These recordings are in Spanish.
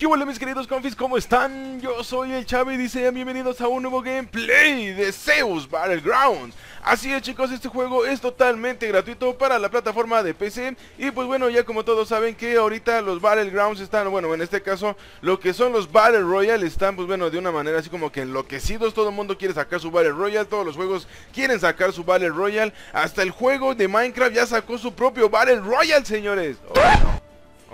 ¿Qué bueno mis queridos confis? ¿Cómo están? Yo soy el Chavi y dice bienvenidos a un nuevo gameplay de Zeus Battlegrounds Así es chicos, este juego es totalmente gratuito para la plataforma de PC Y pues bueno, ya como todos saben que ahorita los Battlegrounds están, bueno en este caso Lo que son los Battle Royale están pues bueno de una manera así como que enloquecidos Todo el mundo quiere sacar su Battle Royale, todos los juegos quieren sacar su Battle Royale Hasta el juego de Minecraft ya sacó su propio Battle Royale señores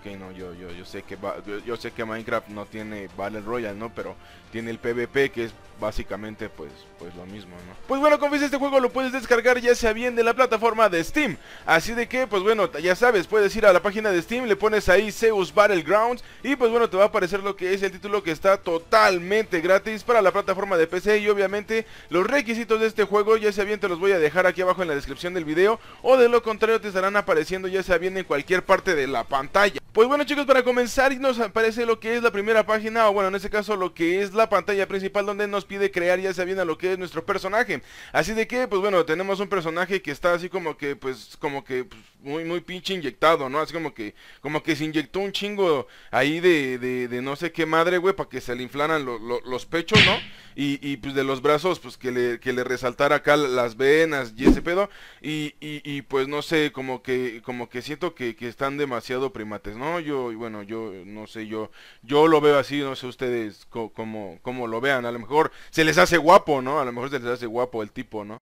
ok, no, yo, yo, yo sé que yo sé que Minecraft no tiene Battle Royale, ¿no? Pero tiene el PvP que es básicamente pues, pues lo mismo, ¿no? Pues bueno, confieso, este juego lo puedes descargar ya sea bien de la plataforma de Steam. Así de que, pues bueno, ya sabes, puedes ir a la página de Steam, le pones ahí Zeus Battlegrounds y pues bueno, te va a aparecer lo que es el título que está totalmente gratis para la plataforma de PC y obviamente los requisitos de este juego ya sea bien te los voy a dejar aquí abajo en la descripción del video o de lo contrario te estarán apareciendo ya sea bien en cualquier parte de la pantalla. Pues bueno chicos, para comenzar nos aparece lo que es la primera página, o bueno, en este caso lo que es la pantalla principal donde nos pide crear ya sea a lo que es nuestro personaje. Así de que, pues bueno, tenemos un personaje que está así como que, pues, como que pues, muy, muy pinche inyectado, ¿no? Así como que, como que se inyectó un chingo ahí de, de, de no sé qué madre, güey, para que se le inflaran los pechos, ¿no? Y, y, pues de los brazos, pues que le, que le resaltara acá las venas y ese pedo. Y, y, y pues no sé, como que, como que siento que, que, están demasiado primates, ¿no? Yo, bueno, yo no sé, yo, yo lo veo así, no sé ustedes cómo, cómo lo vean. A lo mejor se les hace guapo, ¿no? A lo mejor se les hace guapo el tipo, ¿no?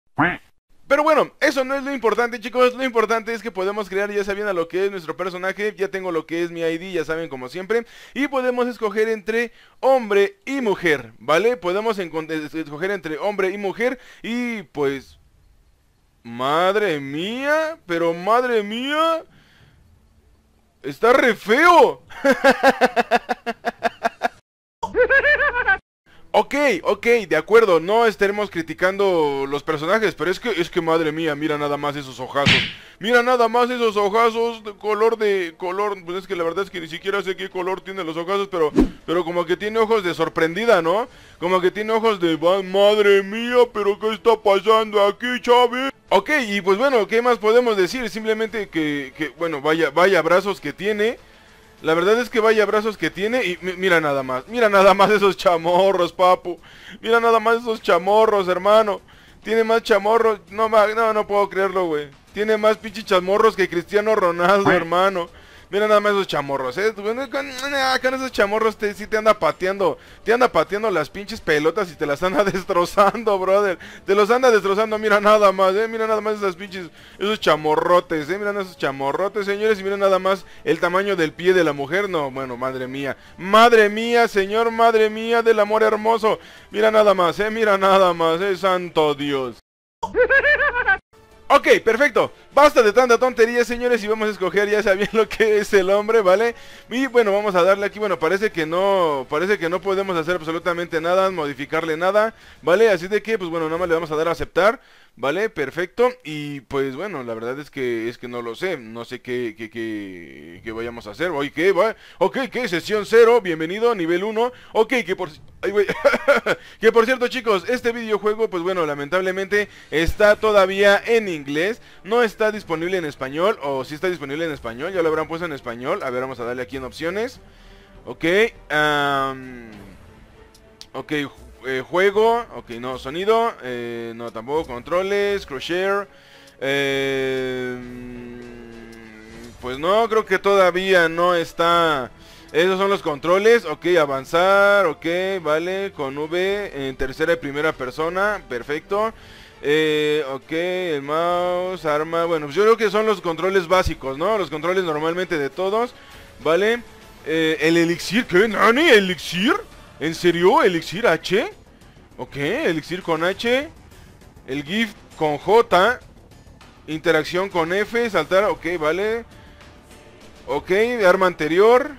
Pero bueno, eso no es lo importante, chicos. Lo importante es que podemos crear, ya saben, a lo que es nuestro personaje. Ya tengo lo que es mi ID, ya saben, como siempre. Y podemos escoger entre hombre y mujer, ¿vale? Podemos escoger entre hombre y mujer. Y pues... Madre mía, pero madre mía. Está re feo. ok, de acuerdo, no estaremos criticando los personajes, pero es que, es que madre mía, mira nada más esos ojazos. Mira nada más esos ojazos de color de color, pues es que la verdad es que ni siquiera sé qué color tienen los ojazos, pero pero como que tiene ojos de sorprendida, ¿no? Como que tiene ojos de madre mía, pero qué está pasando aquí, Chavi. Ok, y pues bueno, ¿qué más podemos decir? Simplemente que, que bueno, vaya vaya brazos que tiene. La verdad es que vaya brazos que tiene y mira nada más. Mira nada más esos chamorros, papu. Mira nada más esos chamorros, hermano. Tiene más chamorros. No, no, no puedo creerlo, güey. Tiene más pinches chamorros que Cristiano Ronaldo, hermano. Mira nada más esos chamorros, ¿eh? Con, en ah, esos chamorros te, sí te anda pateando. Te anda pateando las pinches pelotas y te las anda destrozando, brother. Te los anda destrozando, mira nada más, ¿eh? Mira nada más esas pinches, esos chamorrotes, ¿eh? más esos chamorrotes, señores, y mira nada más el tamaño del pie de la mujer. No, bueno, madre mía. Madre mía, señor, madre mía del amor hermoso. Mira nada más, ¿eh? Mira nada más, ¿eh? Santo Dios. Ok, perfecto. Basta de tanta tontería, señores, y vamos a escoger, ya sabían lo que es el hombre, ¿vale? Y bueno, vamos a darle aquí, bueno, parece que no, parece que no podemos hacer absolutamente nada, modificarle nada, ¿vale? Así de que, pues bueno, nada más le vamos a dar a aceptar Vale, perfecto. Y pues bueno, la verdad es que es que no lo sé. No sé qué, qué, vayamos a hacer. Oye, ¿qué va? Ok, ¿qué? Sesión 0, bienvenido, nivel 1. Ok, que por... que por cierto, chicos, este videojuego, pues bueno, lamentablemente está todavía en inglés. No está disponible en español. O si está disponible en español, ya lo habrán puesto en español. A ver, vamos a darle aquí en opciones. Ok. ok, eh, juego, ok, no, sonido, eh, no tampoco, controles, crochet, eh, pues no, creo que todavía no está, esos son los controles, ok, avanzar, ok, vale, con V, en tercera y primera persona, perfecto, ok, el mouse, arma, bueno, pues yo creo que son los controles básicos, ¿no? Los controles normalmente de todos, ¿vale? el elixir, ¿qué, Nani? ¿Elixir? ¿En serio? ¿Elixir H? Ok, elixir con H. El GIF con J. Interacción con F. Saltar, ok, vale. Ok, arma anterior.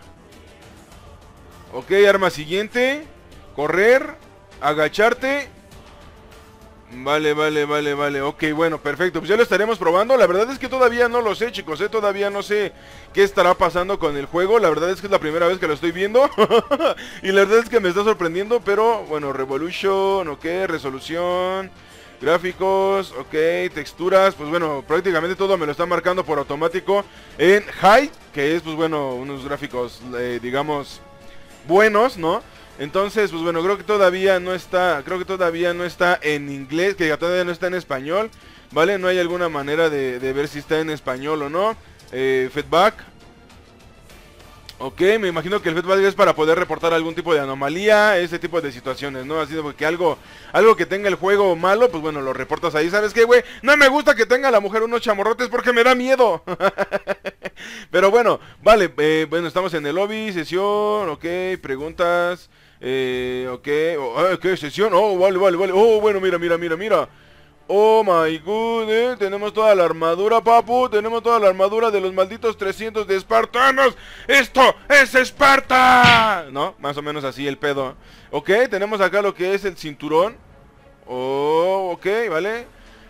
Ok, arma siguiente. Correr. Agacharte. Vale, vale, vale, vale. Ok, bueno, perfecto. Pues ya lo estaremos probando. La verdad es que todavía no lo sé, chicos. ¿eh? Todavía no sé qué estará pasando con el juego. La verdad es que es la primera vez que lo estoy viendo. y la verdad es que me está sorprendiendo. Pero, bueno, Revolution, ok, resolución. Gráficos, ok, texturas, pues bueno, prácticamente todo me lo está marcando por automático en high, que es pues bueno, unos gráficos, eh, digamos, buenos, ¿no? Entonces, pues bueno, creo que todavía no está, creo que todavía no está en inglés, que todavía no está en español, ¿vale? No hay alguna manera de, ver si está en español o no. Eh, feedback. Ok, me imagino que el feedback es para poder reportar algún tipo de anomalía, ese tipo de situaciones, ¿no? Así de que algo, algo que tenga el juego malo, pues bueno, lo reportas ahí. ¿Sabes qué, güey? No me gusta que tenga la mujer unos chamorrotes porque me da miedo. Pero bueno, vale, eh, bueno, estamos en el lobby, sesión, ok, preguntas. Eh, ok, oh, ah, qué sesión, oh, vale, vale, vale, oh, bueno, mira, mira, mira, mira Oh my god, eh. tenemos toda la armadura, papu Tenemos toda la armadura de los malditos 300 de espartanos ¡Esto es Esparta! ¿No? Más o menos así el pedo Ok, tenemos acá lo que es el cinturón Oh, ok, vale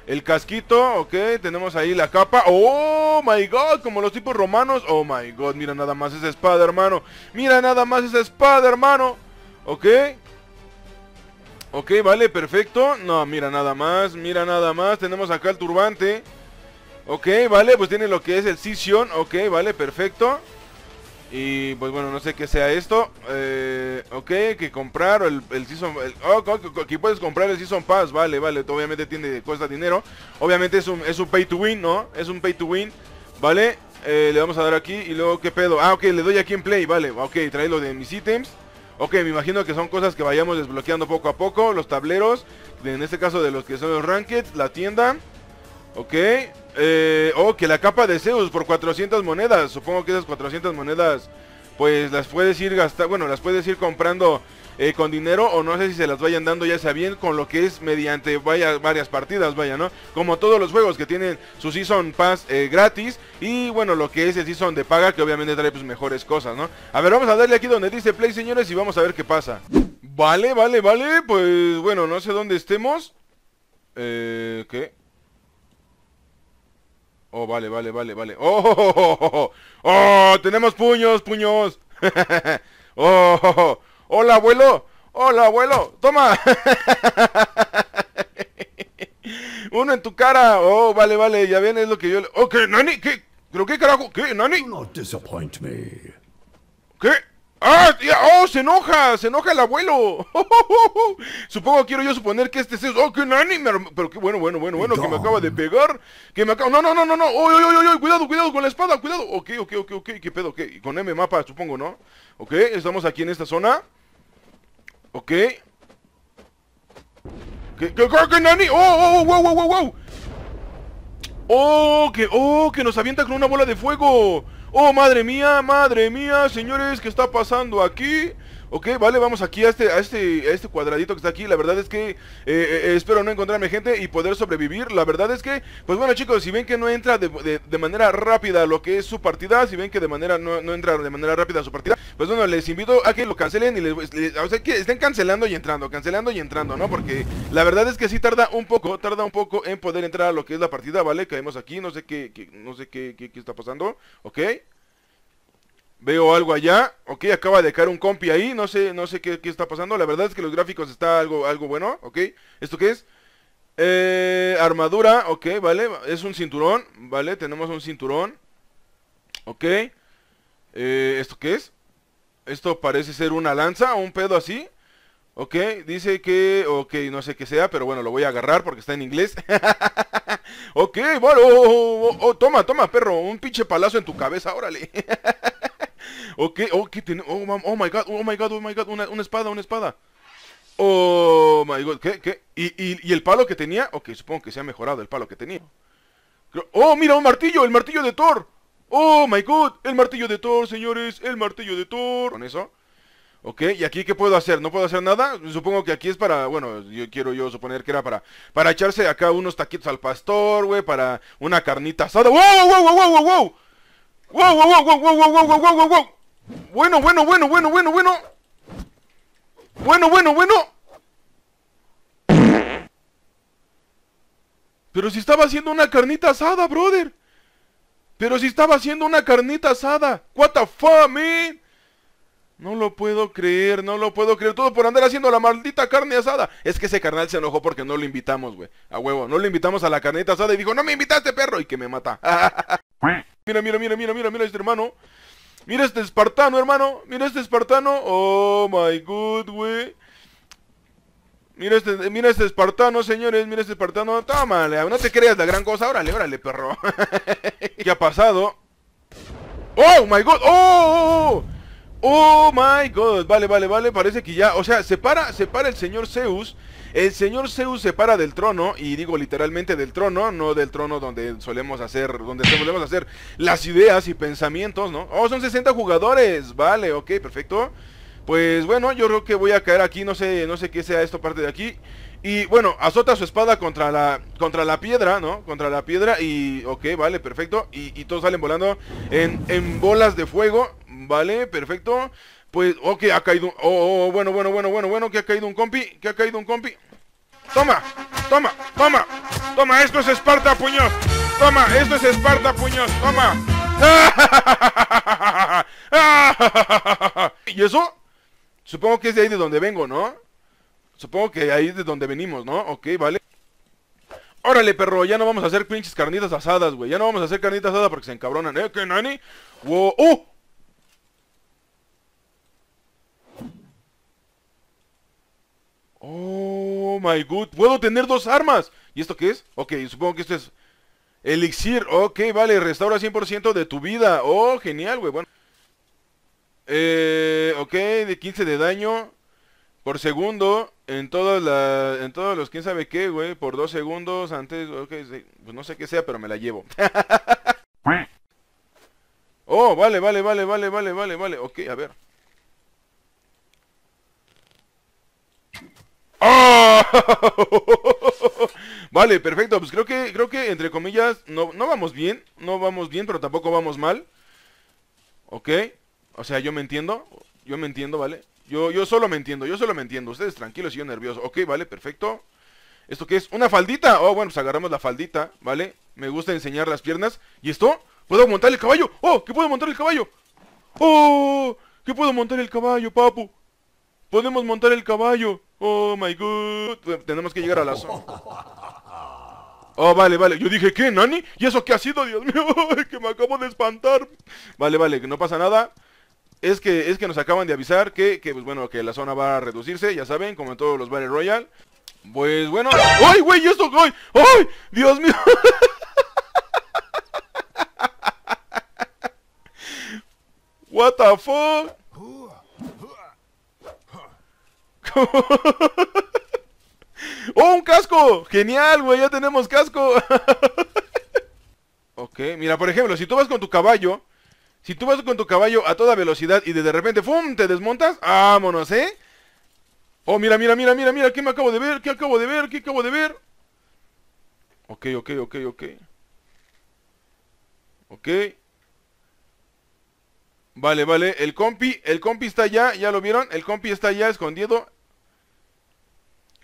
el casquito, ok, tenemos ahí la capa Oh my god, como los tipos romanos Oh my god, mira nada más esa espada, hermano Mira nada más esa espada, hermano Ok. Ok, vale, perfecto. No, mira nada más, mira nada más. Tenemos acá el turbante. Ok, vale, pues tiene lo que es el season Ok, vale, perfecto. Y pues bueno, no sé qué sea esto. Eh, ok, que comprar el, el Season... oh, aquí puedes comprar el Season Pass. Vale, vale, obviamente tiene, cuesta dinero. Obviamente es un, es un pay to win, ¿no? Es un pay to win. Vale, eh, le vamos a dar aquí y luego qué pedo. Ah, ok, le doy aquí en play, vale. Ok, trae lo de mis ítems. Ok, me imagino que son cosas que vayamos desbloqueando poco a poco. Los tableros, en este caso de los que son los Ranked, la tienda. Ok. Eh, oh, que la capa de Zeus por 400 monedas. Supongo que esas 400 monedas, pues las puedes ir gastando bueno, las puedes ir comprando con dinero o no sé si se las vayan dando ya sea bien con lo que es mediante vaya, varias partidas, vaya, ¿no? Como todos los juegos que tienen su Season Pass gratis y bueno, lo que es el Season de paga que obviamente trae pues mejores cosas, ¿no? A ver, vamos a darle aquí donde dice Play, señores, y vamos a ver qué pasa. Vale, vale, vale, pues bueno, no sé dónde estemos. Eh, ¿qué? Oh, vale, vale, vale, vale. Oh, oh, oh, tenemos puños, puños. oh, oh, oh. Hola, abuelo. Hola, abuelo. Toma. Uno en tu cara. Oh, vale, vale. Ya viene es lo que yo le... Oh, ¿qué, Nani? ¿Qué? ¿Pero qué carajo? ¿Qué, Nani? disappoint me. ¿Qué? ¡Ah! ¡Oh! ¡Se enoja! ¡Se enoja el abuelo! Supongo, quiero yo suponer que este es... ¡Oh, qué nani! Pero qué bueno, bueno, bueno, bueno, que me acaba de pegar. Que me acaba... ¡No, no, no, no, no! ¡Oh, oy oh, cuidado cuidado con la espada! ¡Cuidado! Ok, ok, ok, ok. ¿Qué pedo? ¿Qué? Con M mapa, supongo, ¿no? Ok, estamos aquí en esta zona. Ok. Que qué, qué, Nani? ¡Oh, oh, oh, wow, wow, wow, ¡Oh, que, oh, que nos avienta con una bola de fuego! ¡Oh, madre mía, madre mía, señores! ¿Qué está pasando aquí? Ok, vale, vamos aquí a este, a este, a este cuadradito que está aquí La verdad es que eh, eh, espero no encontrarme gente y poder sobrevivir La verdad es que, pues bueno chicos, si ven que no entra de, manera rápida lo que es su partida Si ven que de manera no, no, entra de manera rápida su partida Pues bueno, les invito a que lo cancelen y les, o sea, que estén cancelando y entrando, cancelando y entrando, ¿no? Porque la verdad es que sí tarda un poco, tarda un poco en poder entrar a lo que es la partida, ¿vale? Caemos aquí, no sé qué, no sé qué, qué, qué está pasando, ¿ok? Veo algo allá. Ok, acaba de caer un compi ahí. No sé, no sé qué, está pasando. La verdad es que los gráficos está algo, algo bueno. Ok, ¿esto qué es? Eh, armadura, ok, vale. Es un cinturón, vale. Tenemos un cinturón. Ok. Eh, ¿Esto qué es? Esto parece ser una lanza, un pedo así. Ok, dice que... Ok, no sé qué sea, pero bueno, lo voy a agarrar porque está en inglés. ok, bueno, oh, oh, oh, toma, toma, perro, un pinche palazo en tu cabeza, órale. ok, ok, oh, oh, oh my god, oh my god, oh my god, una, espada, una espada. Oh my god, ¿qué? ¿Qué? ¿Y, el palo que tenía? Ok, supongo que se ha mejorado el palo que tenía. ¡Oh, mira, un martillo! ¡El martillo de Thor! ¡Oh, my God! ¡El martillo de Thor, señores! ¡El martillo de Thor! Con eso. Ok, ¿y aquí qué puedo hacer? ¿No puedo hacer nada? Supongo que aquí es para... Bueno, yo quiero yo suponer que era para... Para echarse acá unos taquitos al pastor, güey. Para una carnita asada. ¡Wow, wow, wow, wow, wow! wow! ¡Wow, wow, wow, wow, wow, wow, wow, wow, wow! Bueno, bueno, bueno, bueno, bueno, bueno. Bueno, bueno, bueno. Pero si estaba haciendo una carnita asada, brother. Pero si estaba haciendo una carnita asada. What the No lo puedo creer, no lo puedo creer. Todo por andar haciendo la maldita carne asada. Es que ese carnal se enojó porque no lo invitamos, güey. A huevo, no lo invitamos a la carnita asada y dijo, no me invitaste, perro. Y que me mata. Mira, mira, mira, mira, mira, mira este hermano. Mira este espartano, hermano. Mira este espartano. Oh my god, güey. Mira este, mira este espartano, señores, mira este espartano. Tómale, no te creas la gran cosa. Órale, órale, perro. ¿Qué ha pasado? ¡Oh, my God! Oh oh, ¡Oh! ¡Oh, my God! Vale, vale, vale. Parece que ya... O sea, se para, se para el señor Zeus el señor Zeus se para del trono, y digo literalmente del trono, no del trono donde solemos hacer, donde solemos hacer las ideas y pensamientos, ¿no? Oh, son 60 jugadores, vale, ok, perfecto. Pues bueno, yo creo que voy a caer aquí, no sé, no sé qué sea esta parte de aquí. Y bueno, azota su espada contra la, contra la piedra, ¿no? Contra la piedra y... Ok, vale, perfecto. Y, todos salen volando en, en bolas de fuego. Vale, perfecto. Pues, ok, ha caído un... Oh, oh, oh, bueno, bueno, bueno, bueno, bueno, que ha caído un compi, que ha caído un compi. Toma, toma, toma, toma, esto es Esparta, puños. Toma, esto es Esparta, puños, toma. ¿Y eso? Supongo que es de ahí de donde vengo, ¿no? Supongo que ahí es de donde venimos, ¿no? Ok, vale. Órale, perro, ya no vamos a hacer pinches carnitas asadas, güey. Ya no vamos a hacer carnitas asadas porque se encabronan, ¿eh? ¿Qué, nani? Wow. Uh, Oh, my God. Puedo tener dos armas. ¿Y esto qué es? Ok, supongo que esto es... Elixir. Ok, vale. Restaura 100% de tu vida. Oh, genial, güey. Bueno. Eh, ok, de 15 de daño por segundo en todas en todos los quién sabe qué, güey, por dos segundos antes, ok, pues no sé qué sea, pero me la llevo. oh, vale, vale, vale, vale, vale, vale, vale. Ok, a ver. ¡Ah! vale, perfecto. Pues creo que, creo que entre comillas, no, no vamos bien. No vamos bien, pero tampoco vamos mal. ¿Ok? O sea, yo me entiendo. Yo me entiendo, ¿vale? Yo, yo solo me entiendo, yo solo me entiendo. Ustedes tranquilos y yo nervioso. Ok, vale, perfecto. ¿Esto qué es? ¿Una faldita? Oh, bueno, pues agarramos la faldita, ¿vale? Me gusta enseñar las piernas. ¿Y esto? ¿Puedo montar el caballo? ¡Oh! ¿Qué puedo montar el caballo? ¡Oh! ¿Qué puedo montar el caballo, papu? Podemos montar el caballo. Oh my god. Tenemos que llegar a la zona. Oh, vale, vale. Yo dije, ¿qué, Nani? ¿Y eso qué ha sido? Dios mío, que me acabo de espantar. Vale, vale, que no pasa nada. Es que, es que nos acaban de avisar que, que, pues bueno, que la zona va a reducirse, ya saben, como en todos los Battle Royale. Pues bueno. ¡Ay, güey! esto? ¡Ay! ¡Ay! ¡Dios mío! What the fuck? ¡Oh, un casco! ¡Genial, güey! ¡Ya tenemos casco! ok, mira, por ejemplo, si tú vas con tu caballo... Si tú vas con tu caballo a toda velocidad y de, repente, ¡fum!, te desmontas. ¡Vámonos, eh! Oh, mira, mira, mira, mira, mira, ¿qué me acabo de ver? ¿Qué acabo de ver? ¿Qué acabo de ver? Ok, ok, ok, ok. Ok. Vale, vale, el compi, el compi está allá, ya lo vieron, el compi está ya escondido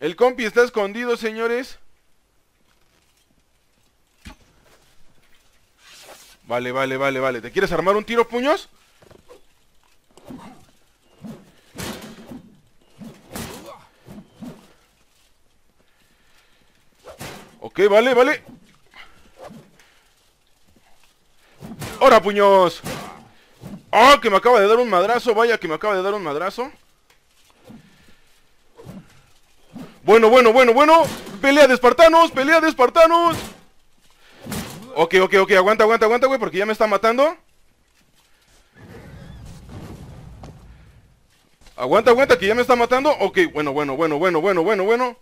el compi está escondido, señores. Vale, vale, vale, vale. ¿Te quieres armar un tiro, puños? Ok, vale, vale. ¡Hora, puños! ¡Oh, que me acaba de dar un madrazo! Vaya, que me acaba de dar un madrazo. Bueno, bueno, bueno, bueno. Pelea de espartanos, pelea de espartanos. Ok, ok, ok. Aguanta, aguanta, aguanta, güey, porque ya me está matando. Aguanta, aguanta, que ya me está matando. Ok, bueno, bueno, bueno, bueno, bueno, bueno, bueno.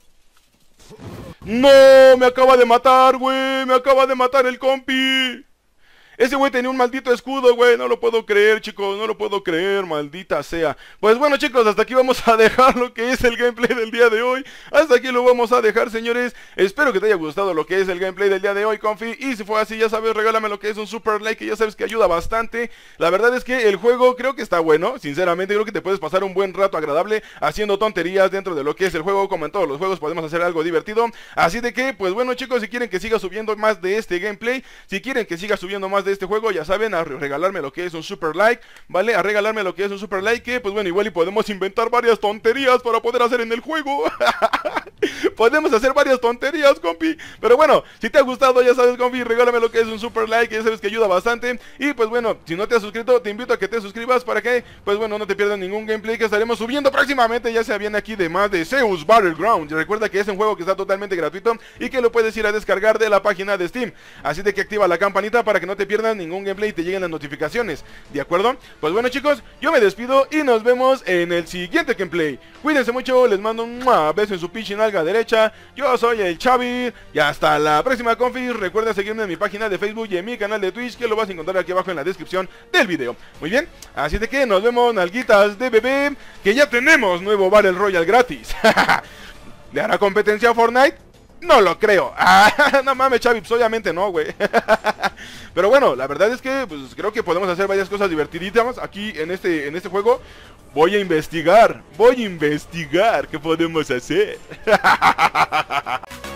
No, me acaba de matar, güey. Me acaba de matar el compi. Ese güey tenía un maldito escudo, güey. No lo puedo creer, chicos. No lo puedo creer, maldita sea. Pues bueno, chicos, hasta aquí vamos a dejar lo que es el gameplay del día de hoy. Hasta aquí lo vamos a dejar, señores. Espero que te haya gustado lo que es el gameplay del día de hoy, Confi. Y si fue así, ya sabes, regálame lo que es un super like, que ya sabes que ayuda bastante. La verdad es que el juego creo que está bueno. Sinceramente, creo que te puedes pasar un buen rato agradable haciendo tonterías dentro de lo que es el juego. Como en todos los juegos, podemos hacer algo divertido. Así de que, pues bueno, chicos, si quieren que siga subiendo más de este gameplay, si quieren que siga subiendo más de este juego, ya saben, a regalarme lo que es un super like, ¿vale? A regalarme lo que es un super like, que eh, pues bueno, igual y podemos inventar varias tonterías para poder hacer en el juego. podemos hacer varias tonterías, compi. Pero bueno, si te ha gustado, ya sabes, compi, regálame lo que es un super like, ya sabes que ayuda bastante. Y pues bueno, si no te has suscrito, te invito a que te suscribas para que, pues bueno, no te pierdas ningún gameplay que estaremos subiendo próximamente, ya se viene aquí de más de Zeus Battleground. Y recuerda que es un juego que está totalmente gratuito y que lo puedes ir a descargar de la página de Steam. Así de que activa la campanita para que no te pierdas ningún gameplay y te lleguen las notificaciones, ¿de acuerdo? Pues bueno chicos, yo me despido y nos vemos en el siguiente gameplay. Cuídense mucho, les mando un beso en su pinche nalga derecha. Yo soy el Xavi y hasta la próxima confis. Recuerda seguirme en mi página de Facebook y en mi canal de Twitch que lo vas a encontrar aquí abajo en la descripción del video. Muy bien, así de que nos vemos nalguitas de bebé que ya tenemos nuevo Battle Royal gratis. ¿Le hará competencia a Fortnite? No lo creo. Ah, no mames, Chavi, pues obviamente no, güey. Pero bueno, la verdad es que pues, creo que podemos hacer varias cosas divertiditas aquí en este, en este juego. Voy a investigar, voy a investigar qué podemos hacer.